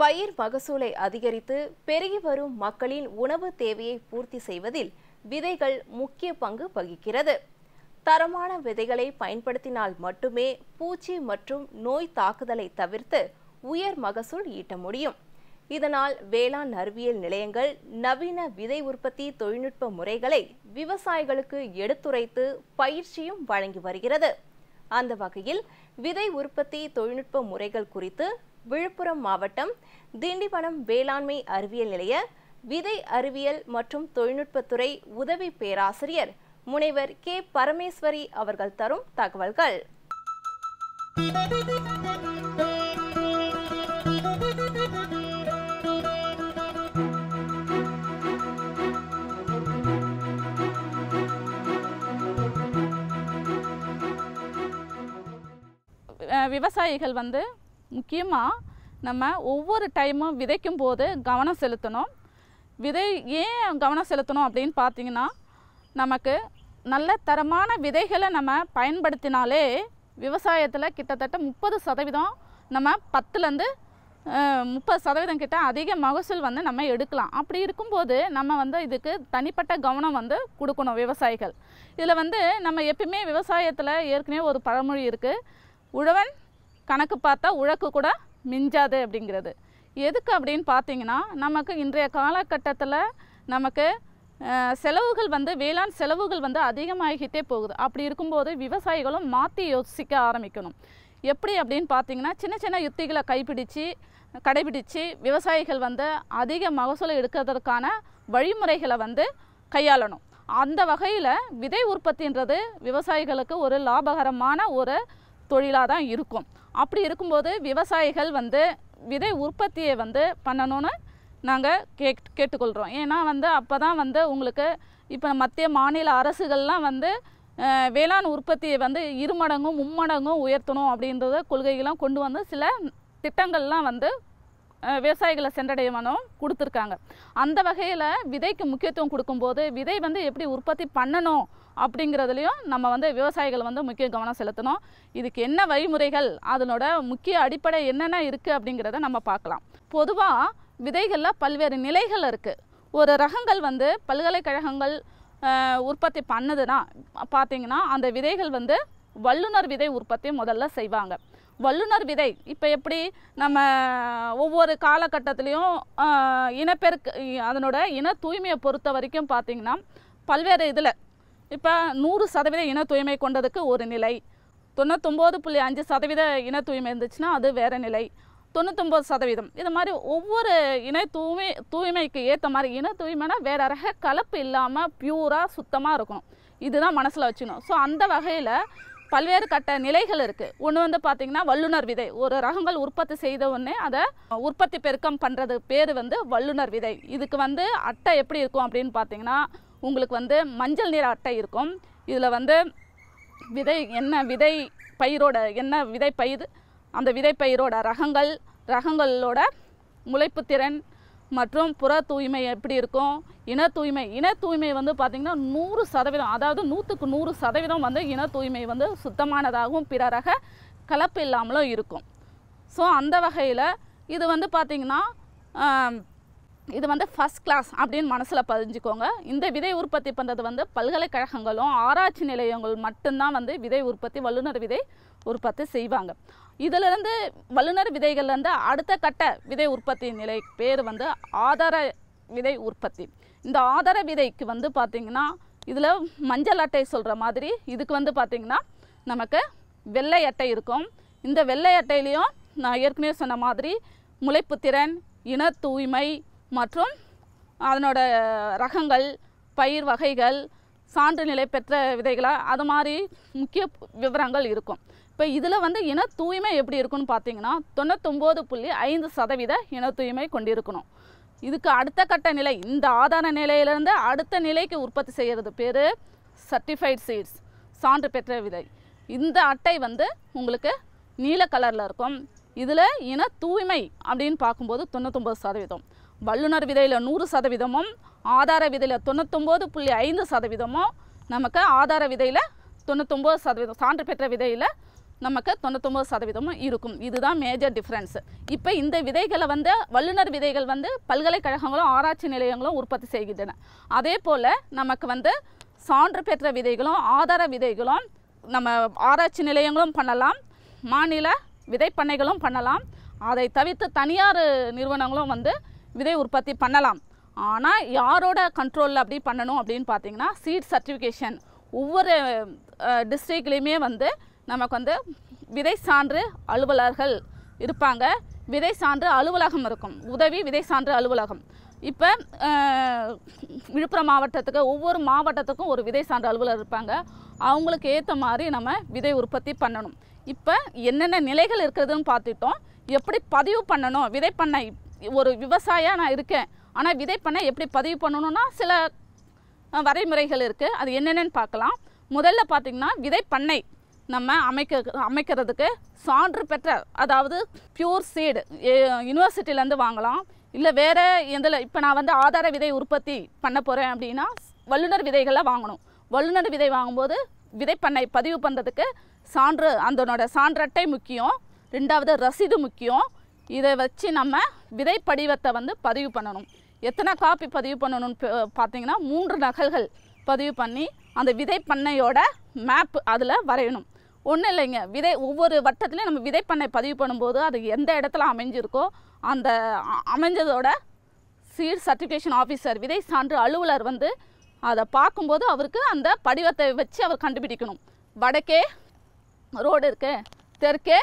பயிர் மகசூலை அதிகரித்து பெருகி வரும் மக்களின் உணவு தேவையை பூர்த்தி செய்வதில் விதைகள் முக்கிய பங்கு வகிக்கிறது தரமான விதைகளை பயன்படுத்தினால் மட்டுமே பூச்சி மற்றும் நோய் தாக்குதலை தவிர்த்து உயர் மகசூல் ஈட்ட முடியும் இதனால் வேளாண் அறிவியல் நிலையங்கள் நவீன விதை உற்பத்தி தொழில்நுட்ப முறைகளை விவசாயிகளுக்கு எடுத்துரைத்து பயிற்சியும் வழங்கி வருகிறது அந்த வகையில் விதை உற்பத்தி தொழில்நுட்ப முறைகள் குறித்து விழுப்புரம் மாவட்டம் திண்டிவனம் வேளாண்மை அறிவியல் நிலைய விதை அறிவியல் மற்றும் தொழில்நுட்பத்துறை உதவி பேராசிரியர் முனைவர் கே பரமேஸ்வரி அவர்கள் தரும் தகவல்கள் விவசாயிகள் வந்து முக்கியமாக நம்ம ஒவ்வொரு டைமும் விதைக்கும் போது கவனம் செலுத்தணும் விதை ஏன் கவனம் செலுத்தணும் அப்படின்னு பார்த்தீங்கன்னா நமக்கு நல்ல தரமான விதைகளை நம்ம பயன்படுத்தினாலே விவசாயத்தில் கிட்டத்தட்ட முப்பது சதவீதம் நம்ம பத்துலேருந்து முப்பது சதவீதம் கிட்ட அதிக மகசூல் வந்து நம்ம எடுக்கலாம் அப்படி இருக்கும்போது நம்ம வந்து இதுக்கு தனிப்பட்ட கவனம் வந்து கொடுக்கணும் விவசாயிகள் இதில் வந்து நம்ம எப்பயுமே விவசாயத்தில் ஏற்கனவே ஒரு பழமொழி இருக்குது உழவன் கணக்கு பார்த்தா உழக்கு கூட மிஞ்சாது அப்படிங்கிறது எதுக்கு அப்படின்னு பார்த்தீங்கன்னா நமக்கு இன்றைய காலகட்டத்தில் நமக்கு செலவுகள் வந்து வேளாண் செலவுகள் வந்து அதிகமாகிட்டே போகுது அப்படி இருக்கும்போது விவசாயிகளும் மாற்றி யோசிக்க ஆரம்பிக்கணும் எப்படி அப்படின்னு பார்த்தீங்கன்னா சின்ன சின்ன யுத்திகளை கைப்பிடித்து கடைபிடித்து விவசாயிகள் வந்து அதிக மகசூல் எடுக்கிறதுக்கான வழிமுறைகளை வந்து கையாளணும் அந்த வகையில் விதை உற்பத்தின்றது விவசாயிகளுக்கு ஒரு லாபகரமான ஒரு தொழிலாக தான் இருக்கும் அப்படி இருக்கும்போது விவசாயிகள் வந்து விதை உற்பத்தியை வந்து பண்ணணும்னு நாங்கள் கே கேட்டுக்கொள்கிறோம் ஏன்னா வந்து அப்போ தான் வந்து உங்களுக்கு இப்போ மத்திய மாநில அரசுகள்லாம் வந்து வேளாண் உற்பத்தியை வந்து இருமடங்கும் மும்மடங்கும் உயர்த்தணும் அப்படின்றத கொள்கைகள்லாம் கொண்டு வந்து சில திட்டங்கள்லாம் வந்து விவசாயிகளை சென்றடைய கொடுத்துருக்காங்க அந்த வகையில் விதைக்கு முக்கியத்துவம் கொடுக்கும்போது விதை வந்து எப்படி உற்பத்தி பண்ணணும் அப்படிங்கிறதுலையும் நம்ம வந்து விவசாயிகள் வந்து முக்கிய கவனம் செலுத்தணும் இதுக்கு என்ன வழிமுறைகள் அதனோட முக்கிய அடிப்படை என்னென்ன இருக்குது அப்படிங்கிறத நம்ம பார்க்கலாம் பொதுவாக விதைகளில் பல்வேறு நிலைகள் இருக்குது ஒரு ரகங்கள் வந்து பல்கலைக்கழகங்கள் உற்பத்தி பண்ணுதுன்னா பார்த்தீங்கன்னா அந்த விதைகள் வந்து வல்லுநர் விதை உற்பத்தி முதல்ல செய்வாங்க வல்லுநர் விதை இப்போ எப்படி நம்ம ஒவ்வொரு காலகட்டத்திலையும் இனப்பெருக்கு அதனோட இன தூய்மையை பொறுத்த வரைக்கும் பார்த்திங்கன்னா பல்வேறு இதில் இப்போ நூறு சதவீத இன தூய்மை கொண்டதுக்கு ஒரு நிலை தொண்ணூத்தொம்பது புள்ளி அஞ்சு சதவீத இன தூய்மை இருந்துச்சுன்னா அது வேறு நிலை தொண்ணூத்தொம்பது சதவீதம் இது மாதிரி ஒவ்வொரு இன தூய்மை தூய்மைக்கு ஏற்ற மாதிரி இன தூய்மைனா வேற ரக கலப்பு இல்லாமல் பியூராக சுத்தமாக இருக்கும் இதுதான் மனசில் வச்சுக்கணும் ஸோ அந்த வகையில் பல்வேறு கட்ட நிலைகள் இருக்குது ஒன்று வந்து பார்த்திங்கன்னா வல்லுநர் விதை ஒரு ரகங்கள் உற்பத்தி செய்த உடனே அதை உற்பத்தி பெருக்கம் பண்ணுறது பேர் வந்து வல்லுநர் விதை இதுக்கு வந்து அட்டை எப்படி இருக்கும் அப்படின்னு பார்த்தீங்கன்னா உங்களுக்கு வந்து மஞ்சள் நிற அட்டை இருக்கும் இதில் வந்து விதை என்ன விதை பயிரோட என்ன விதை பயிர் அந்த விதை பயிரோட ரகங்கள் ரகங்களோட முளைப்புத்திறன் மற்றும் புற தூய்மை எப்படி இருக்கும் இன தூய்மை இன தூய்மை வந்து பார்த்திங்கன்னா நூறு சதவீதம் அதாவது நூற்றுக்கு நூறு சதவீதம் வந்து இன தூய்மை வந்து சுத்தமானதாகவும் பிறராக கலப்பு இல்லாமலும் இருக்கும் ஸோ அந்த வகையில் இது வந்து பார்த்திங்கன்னா இது வந்து ஃபஸ்ட் கிளாஸ் அப்படின்னு மனசில் பதிஞ்சுக்கோங்க இந்த விதை உற்பத்தி பண்ணுறது வந்து பல்கலைக்கழகங்களும் ஆராய்ச்சி நிலையங்கள் மட்டும்தான் வந்து விதை உற்பத்தி வல்லுநர் விதை உற்பத்தி செய்வாங்க இதிலிருந்து வல்லுநர் விதைகள்லேருந்து அடுத்த கட்ட விதை உற்பத்தி நிலை பேர் வந்து ஆதார விதை உற்பத்தி இந்த ஆதார விதைக்கு வந்து பார்த்திங்கன்னா இதில் மஞ்சள் அட்டை சொல்கிற மாதிரி இதுக்கு வந்து பார்த்திங்கன்னா நமக்கு வெள்ளை அட்டை இருக்கும் இந்த வெள்ளை அட்டையிலையும் நான் ஏற்கனவே சொன்ன மாதிரி முளைப்புத்திறன் இன தூய்மை மற்றும் அதனோட ரகங்கள் பயிர் வகைகள் சான்று நிலை பெற்ற விதைகளாக அது மாதிரி முக்கிய விவரங்கள் இருக்கும் இப்போ இதில் வந்து இன தூய்மை எப்படி இருக்குன்னு பார்த்தீங்கன்னா தொண்ணூத்தொம்பது புள்ளி ஐந்து சதவீத இன தூய்மை கொண்டிருக்கணும் இதுக்கு அடுத்த கட்ட நிலை இந்த ஆதார நிலையிலேருந்து அடுத்த நிலைக்கு உற்பத்தி செய்கிறது பேர் சர்டிஃபைட் சீட்ஸ் சான்று பெற்ற விதை இந்த அட்டை வந்து உங்களுக்கு நீல கலரில் இருக்கும் இதில் இன தூய்மை அப்படின்னு பார்க்கும்போது தொண்ணூத்தொம்பது சதவீதம் வல்லுநர் விதையில் நூறு சதவீதமும் ஆதார விதையில் தொண்ணூத்தொம்பது புள்ளி ஐந்து சதவீதமும் நமக்கு ஆதார விதையில் தொண்ணூத்தொம்பது சதவீதம் சான்று பெற்ற விதையில் நமக்கு தொண்ணூத்தொம்பது சதவீதமும் இருக்கும் இதுதான் மேஜர் டிஃப்ரென்ஸ் இப்போ இந்த விதைகளை வந்து வல்லுநர் விதைகள் வந்து பல்கலைக்கழகங்களும் ஆராய்ச்சி நிலையங்களும் உற்பத்தி செய்கின்றன அதே போல் நமக்கு வந்து சான்று பெற்ற விதைகளும் ஆதார விதைகளும் நம்ம ஆராய்ச்சி நிலையங்களும் பண்ணலாம் மாநில விதைப்பண்ணைகளும் பண்ணலாம் அதை தவிர்த்து தனியார் நிறுவனங்களும் வந்து விதை உற்பத்தி பண்ணலாம் ஆனால் யாரோட கண்ட்ரோலில் அப்படி பண்ணணும் அப்படின்னு பார்த்தீங்கன்னா சீட் சர்டிஃபிகேஷன் ஒவ்வொரு டிஸ்ட்ரிக்ட்லேயுமே வந்து நமக்கு வந்து விதை சான்று அலுவலர்கள் இருப்பாங்க விதை சான்று அலுவலகம் இருக்கும் உதவி விதை சான்று அலுவலகம் இப்போ விழுப்புரம் மாவட்டத்துக்கு ஒவ்வொரு மாவட்டத்துக்கும் ஒரு விதை சான்று அலுவலர் இருப்பாங்க அவங்களுக்கு ஏற்ற மாதிரி நம்ம விதை உற்பத்தி பண்ணணும் இப்போ என்னென்ன நிலைகள் இருக்கிறதுன்னு பார்த்துட்டோம் எப்படி பதிவு பண்ணணும் விதை பண்ண ஒரு விவசாயியாக நான் இருக்கேன் ஆனால் விதை பண்ண எப்படி பதிவு பண்ணணும்னா சில வரைமுறைகள் இருக்குது அது என்னென்னு பார்க்கலாம் முதல்ல பார்த்திங்கன்னா விதை பண்ணை நம்ம அமைக்க அமைக்கிறதுக்கு சான்று பெற்ற அதாவது பியூர் சீடு யூனிவர்சிட்டியிலேருந்து வாங்கலாம் இல்லை வேறு எதில் இப்போ நான் வந்து ஆதார விதை உற்பத்தி பண்ண போகிறேன் அப்படின்னா வல்லுநர் விதைகளை வாங்கணும் வல்லுநர் விதை வாங்கும்போது விதை பண்ணை பதிவு பண்ணுறதுக்கு சான்று அதனோட சான்றட்டை முக்கியம் ரெண்டாவது ரசீது முக்கியம் இதை வச்சு நம்ம விதை படிவத்தை வந்து பதிவு பண்ணணும் எத்தனை காப்பி பதிவு பண்ணணும்னு பார்த்தீங்கன்னா மூன்று நகல்கள் பதிவு பண்ணி அந்த விதை பண்ணையோட மேப் அதில் வரையணும் ஒன்றும் இல்லைங்க விதை ஒவ்வொரு வட்டத்துலேயும் நம்ம விதை பண்ணை பதிவு பண்ணும்போது அது எந்த இடத்துல அமைஞ்சிருக்கோ அந்த அமைஞ்சதோட சீட் சர்டிஃபிகேஷன் ஆஃபீஸர் விதை சான்று அலுவலர் வந்து அதை பார்க்கும்போது அவருக்கு அந்த படிவத்தை வச்சு அவர் கண்டுபிடிக்கணும் வடக்கே ரோடு இருக்குது தெற்கே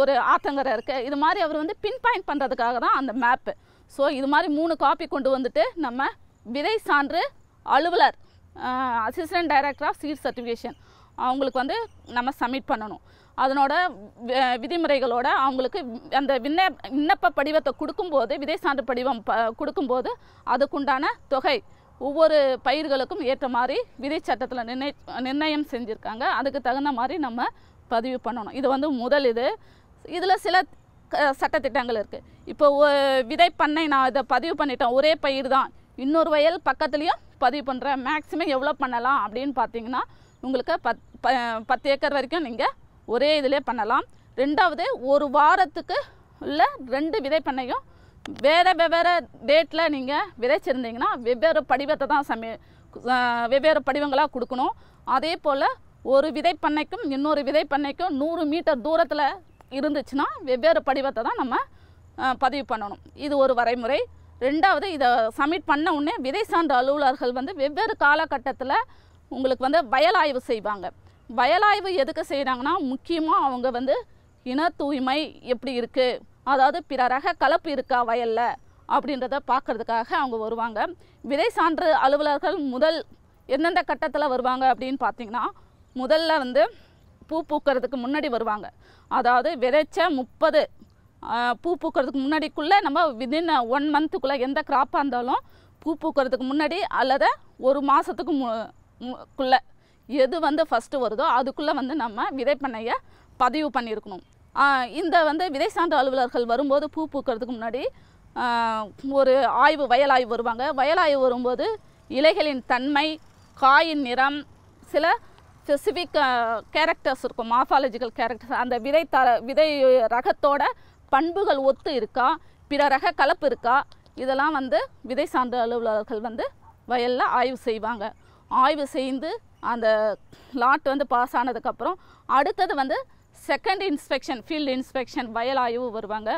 ஒரு ஆத்தங்கரை இருக்குது இது மாதிரி அவர் வந்து பின் பாயிண்ட் பண்ணுறதுக்காக தான் அந்த மேப்பு ஸோ இது மாதிரி மூணு காப்பி கொண்டு வந்துட்டு நம்ம விதை சான்று அலுவலர் assistant director of seed certification அவங்களுக்கு வந்து நம்ம சப்மிட் பண்ணணும் அதனோட விதிமுறைகளோட அவங்களுக்கு அந்த விண்ண விண்ணப்ப படிவத்தை கொடுக்கும்போது விதை சான்று படிவம் ப கொடுக்கும்போது அதுக்குண்டான தொகை ஒவ்வொரு பயிர்களுக்கும் ஏற்ற மாதிரி விதை சட்டத்தில் நிர்ணய நிர்ணயம் செஞ்சுருக்காங்க அதுக்கு தகுந்த மாதிரி நம்ம பதிவு பண்ணணும் இது வந்து முதல் இது இதில் சில சட்டத்திட்டங்கள் இருக்குது இப்போ விதை பண்ணை நான் இதை பதிவு பண்ணிட்டேன் ஒரே பயிர் தான் இன்னொரு வயல் பக்கத்துலேயும் பதிவு பண்ணுறேன் மேக்ஸிமம் எவ்வளோ பண்ணலாம் அப்படின்னு பார்த்தீங்கன்னா உங்களுக்கு பத் ப பத்து ஏக்கர் வரைக்கும் நீங்கள் ஒரே இதிலே பண்ணலாம் ரெண்டாவது ஒரு வாரத்துக்கு உள்ள ரெண்டு விதை பண்ணையும் வேறு வெவ்வேறு டேட்டில் நீங்கள் விதைச்சிருந்தீங்கன்னா வெவ்வேறு படிவத்தை தான் சமய வெவ்வேறு படிவங்களாக கொடுக்கணும் அதே போல் ஒரு விதை பண்ணைக்கும் இன்னொரு விதை பண்ணைக்கும் நூறு மீட்டர் தூரத்தில் இருந்துச்சுன்னா வெவ்வேறு படிவத்தை தான் நம்ம பதிவு பண்ணணும் இது ஒரு வரைமுறை ரெண்டாவது இதை சப்மிட் பண்ண உடனே விதை சான்று அலுவலர்கள் வந்து வெவ்வேறு காலகட்டத்தில் உங்களுக்கு வந்து வயலாய்வு செய்வாங்க வயலாய்வு எதுக்கு செய்கிறாங்கன்னா முக்கியமாக அவங்க வந்து இன தூய்மை எப்படி இருக்குது அதாவது பிற ரக கலப்பு இருக்கா வயலில் அப்படின்றத பார்க்குறதுக்காக அவங்க வருவாங்க விதை சான்று அலுவலர்கள் முதல் எந்தெந்த கட்டத்தில் வருவாங்க அப்படின்னு பார்த்தீங்கன்னா முதல்ல வந்து பூ பூக்கிறதுக்கு முன்னாடி வருவாங்க அதாவது விதைச்ச முப்பது பூ பூக்கிறதுக்கு முன்னாடிக்குள்ளே நம்ம விதின் ஒன் மந்த்துக்குள்ளே எந்த கிராப்பாக இருந்தாலும் பூ பூக்கிறதுக்கு முன்னாடி அல்லது ஒரு மாதத்துக்கு குள்ளே எது வந்து ஃபஸ்ட்டு வருதோ அதுக்குள்ளே வந்து நம்ம விதை பண்ணையை பதிவு பண்ணியிருக்கணும் இந்த வந்து விதை சான்று அலுவலர்கள் வரும்போது பூ பூக்கிறதுக்கு முன்னாடி ஒரு ஆய்வு வயலாய்வு வருவாங்க வயலாய்வு வரும்போது இலைகளின் தன்மை காயின் நிறம் சில ஸ்பெசிஃபிக் கேரக்டர்ஸ் இருக்கும் மார்பாலஜிக்கல் கேரக்டர்ஸ் அந்த விதை தர விதை ரகத்தோட பண்புகள் ஒத்து இருக்கா பிற ரக கலப்பு இருக்கா இதெல்லாம் வந்து விதை சார்ந்த அலுவலர்கள் வந்து வயலில் ஆய்வு செய்வாங்க ஆய்வு செய்து அந்த லாட் வந்து பாஸ் ஆனதுக்கப்புறம் அடுத்தது வந்து செகண்ட் இன்ஸ்பெக்ஷன் ஃபீல்டு இன்ஸ்பெக்ஷன் வயல் ஆய்வு வருவாங்க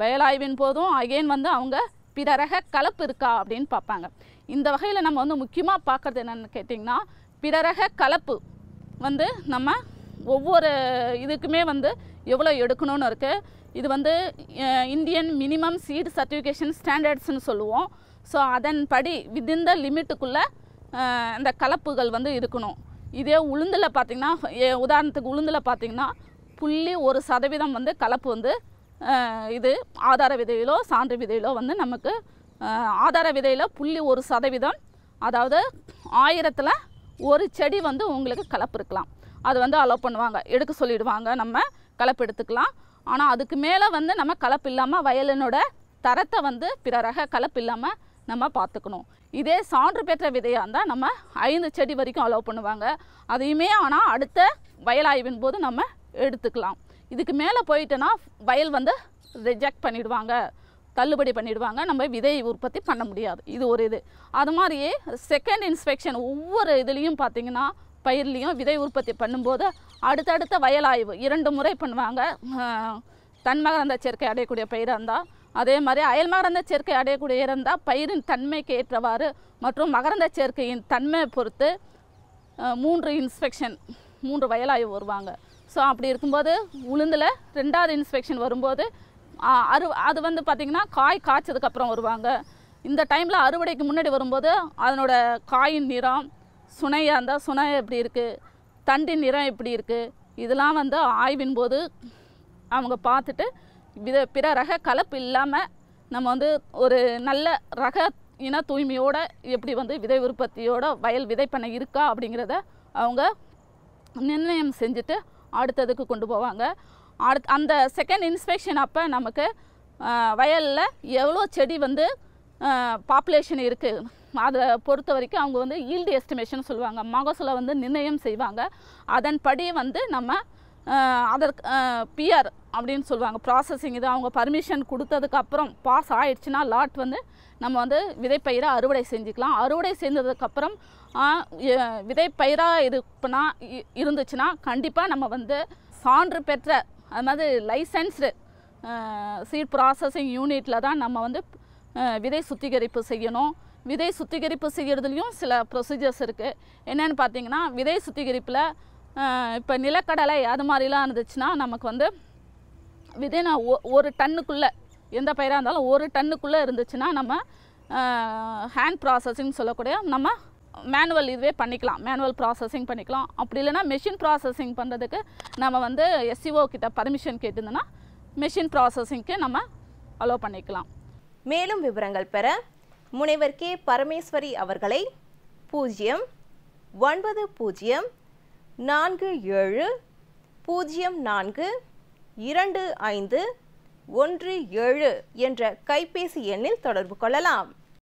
வயல் ஆய்வின் போதும் அகெயின் வந்து அவங்க பிற ரக கலப்பு இருக்கா அப்படின்னு பார்ப்பாங்க இந்த வகையில் நம்ம வந்து முக்கியமாக பார்க்குறது என்னென்னு கேட்டிங்கன்னா பிற ரக கலப்பு வந்து நம்ம ஒவ்வொரு இதுக்குமே வந்து எவ்வளோ எடுக்கணும்னு இருக்குது இது வந்து இந்தியன் மினிமம் சீட் சர்டிஃபிகேஷன் ஸ்டாண்டர்ட்ஸ்னு சொல்லுவோம் ஸோ அதன்படி வித்தின் த லிமிட்டுக்குள்ளே அந்த கலப்புகள் வந்து இருக்கணும் இதே உளுந்தில் பார்த்திங்கன்னா உதாரணத்துக்கு உளுந்தில் பார்த்திங்கன்னா புள்ளி ஒரு சதவீதம் வந்து கலப்பு வந்து இது ஆதார விதையிலோ சான்று விதையிலோ வந்து நமக்கு ஆதார விதையில் புள்ளி ஒரு சதவீதம் அதாவது ஆயிரத்தில் ஒரு செடி வந்து உங்களுக்கு கலப்பு இருக்கலாம் அது வந்து அலோவ் பண்ணுவாங்க எடுக்க சொல்லிடுவாங்க நம்ம கலப்பு எடுத்துக்கலாம் ஆனால் அதுக்கு மேலே வந்து நம்ம கலப்பு இல்லாமல் வயலினோட தரத்தை வந்து பிற ரக கலப்பு இல்லாமல் நம்ம பார்த்துக்கணும் இதே சான்று பெற்ற விதையாக இருந்தால் நம்ம ஐந்து செடி வரைக்கும் அலோவ் பண்ணுவாங்க அதையுமே ஆனால் அடுத்த வயலாய்வின் போது நம்ம எடுத்துக்கலாம் இதுக்கு மேலே போயிட்டோன்னா வயல் வந்து ரிஜெக்ட் பண்ணிடுவாங்க தள்ளுபடி பண்ணிடுவாங்க நம்ம விதை உற்பத்தி பண்ண முடியாது இது ஒரு இது அது மாதிரியே செகண்ட் இன்ஸ்பெக்ஷன் ஒவ்வொரு இதுலேயும் பார்த்திங்கன்னா பயிர்லேயும் விதை உற்பத்தி பண்ணும்போது அடுத்தடுத்த வயலாய்வு இரண்டு முறை பண்ணுவாங்க தன்மகரந்த சேர்க்கை அடையக்கூடிய பயிராக இருந்தால் அதே மாதிரி அயல் மகரந்த சேர்க்கை அடையக்கூடிய இருந்தால் பயிரின் தன்மைக்கு ஏற்றவாறு மற்றும் மகரந்த சேர்க்கையின் தன்மையை பொறுத்து மூன்று இன்ஸ்பெக்ஷன் மூன்று வயலாய்வு வருவாங்க ஸோ அப்படி இருக்கும்போது உளுந்தில் ரெண்டாவது இன்ஸ்பெக்ஷன் வரும்போது அரு அது வந்து பார்த்திங்கன்னா காய் காய்ச்சதுக்கப்புறம் வருவாங்க இந்த டைமில் அறுவடைக்கு முன்னாடி வரும்போது அதனோட காயின் நிறம் சுனையாக இருந்தால் சுனை எப்படி இருக்குது தண்டின் நிறம் எப்படி இருக்குது இதெல்லாம் வந்து ஆய்வின் போது அவங்க பார்த்துட்டு வித பிற ரக கலப்பு இல்லாமல் நம்ம வந்து ஒரு நல்ல ரக இன தூய்மையோடு எப்படி வந்து விதை உற்பத்தியோட வயல் விதை பண்ண இருக்கா அப்படிங்கிறத அவங்க நிர்ணயம் செஞ்சுட்டு அடுத்ததுக்கு கொண்டு போவாங்க அடுத் அந்த செகண்ட் இன்ஸ்பெக்ஷன் அப்போ நமக்கு வயலில் எவ்வளோ செடி வந்து பாப்புலேஷன் இருக்குது அதை பொறுத்த வரைக்கும் அவங்க வந்து ஈல்டு எஸ்டிமேஷன் சொல்லுவாங்க மகசூலை வந்து நிர்ணயம் செய்வாங்க அதன்படி வந்து நம்ம அதற்கு பிஆர் அப்படின்னு சொல்லுவாங்க ப்ராசஸிங் இது அவங்க பர்மிஷன் கொடுத்ததுக்கப்புறம் பாஸ் ஆயிடுச்சுன்னா லாட் வந்து நம்ம வந்து விதைப்பயிரை அறுவடை செஞ்சுக்கலாம் அறுவடை செஞ்சதுக்கப்புறம் விதைப்பயிராக இருக்குன்னா இருந்துச்சுன்னா கண்டிப்பாக நம்ம வந்து சான்று பெற்ற அது மாதிரி லைசன்ஸ்டு சீட் ப்ராசஸிங் யூனிட்டில் தான் நம்ம வந்து விதை சுத்திகரிப்பு செய்யணும் விதை சுத்திகரிப்பு செய்கிறதுலையும் சில ப்ரொசீஜர்ஸ் இருக்குது என்னென்னு பார்த்தீங்கன்னா விதை சுத்திகரிப்பில் இப்போ நிலக்கடலை அது மாதிரிலாம் இருந்துச்சுன்னா நமக்கு வந்து விதை நான் ஒரு டன்னுக்குள்ளே எந்த பயிராக இருந்தாலும் ஒரு டன்னுக்குள்ளே இருந்துச்சுன்னா நம்ம ஹேண்ட் ப்ராசஸிங் சொல்லக்கூடிய நம்ம மேனுவல் இதுவே பண்ணிக்கலாம் மேனுவல் ப்ராசஸிங் பண்ணிக்கலாம் அப்படி இல்லைனா மெஷின் ப்ராசஸிங் பண்ணுறதுக்கு நம்ம வந்து எஸ்சிஓ கிட்ட பர்மிஷன் கேட்டிருந்தோன்னா மெஷின் ப்ராசஸிங்க்கு நம்ம அலோவ் பண்ணிக்கலாம் மேலும் விவரங்கள் பெற முனைவர் கே பரமேஸ்வரி அவர்களை பூஜ்ஜியம் ஒன்பது பூஜ்ஜியம் நான்கு ஏழு பூஜ்ஜியம் நான்கு இரண்டு ஐந்து ஒன்று ஏழு என்ற கைபேசி எண்ணில் தொடர்பு கொள்ளலாம்